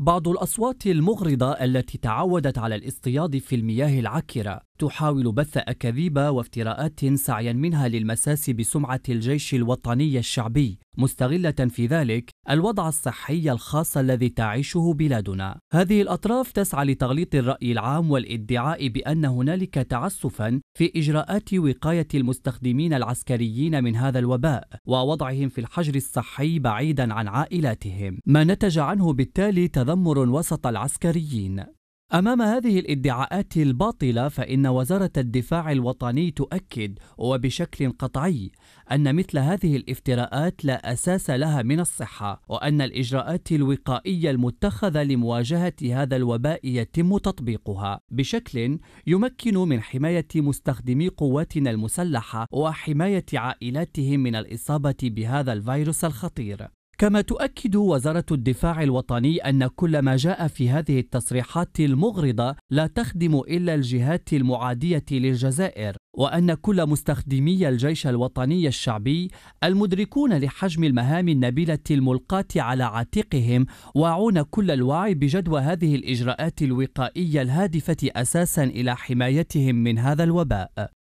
بعض الأصوات المغرضة التي تعودت على الاصطياد في المياه العكرة تحاول بث أكاذيب وافتراءات سعيا منها للمساس بسمعة الجيش الوطني الشعبي مستغلة في ذلك الوضع الصحي الخاص الذي تعيشه بلادنا. هذه الأطراف تسعى لتغليط الرأي العام والادعاء بأن هنالك تعسفا في إجراءات وقاية المستخدمين العسكريين من هذا الوباء ووضعهم في الحجر الصحي بعيدا عن عائلاتهم، ما نتج عنه بالتالي تذمر وسط العسكريين. أمام هذه الادعاءات الباطلة فإن وزارة الدفاع الوطني تؤكد وبشكل قطعي أن مثل هذه الافتراءات لا أساس لها من الصحة وأن الإجراءات الوقائية المتخذة لمواجهة هذا الوباء يتم تطبيقها بشكل يمكن من حماية مستخدمي قواتنا المسلحة وحماية عائلاتهم من الإصابة بهذا الفيروس الخطير كما تؤكد وزارة الدفاع الوطني أن كل ما جاء في هذه التصريحات المغرضة لا تخدم إلا الجهات المعادية للجزائر وأن كل مستخدمي الجيش الوطني الشعبي المدركون لحجم المهام النبيلة الملقاة على عاتقهم واعون كل الوعي بجدوى هذه الإجراءات الوقائية الهادفة أساسا إلى حمايتهم من هذا الوباء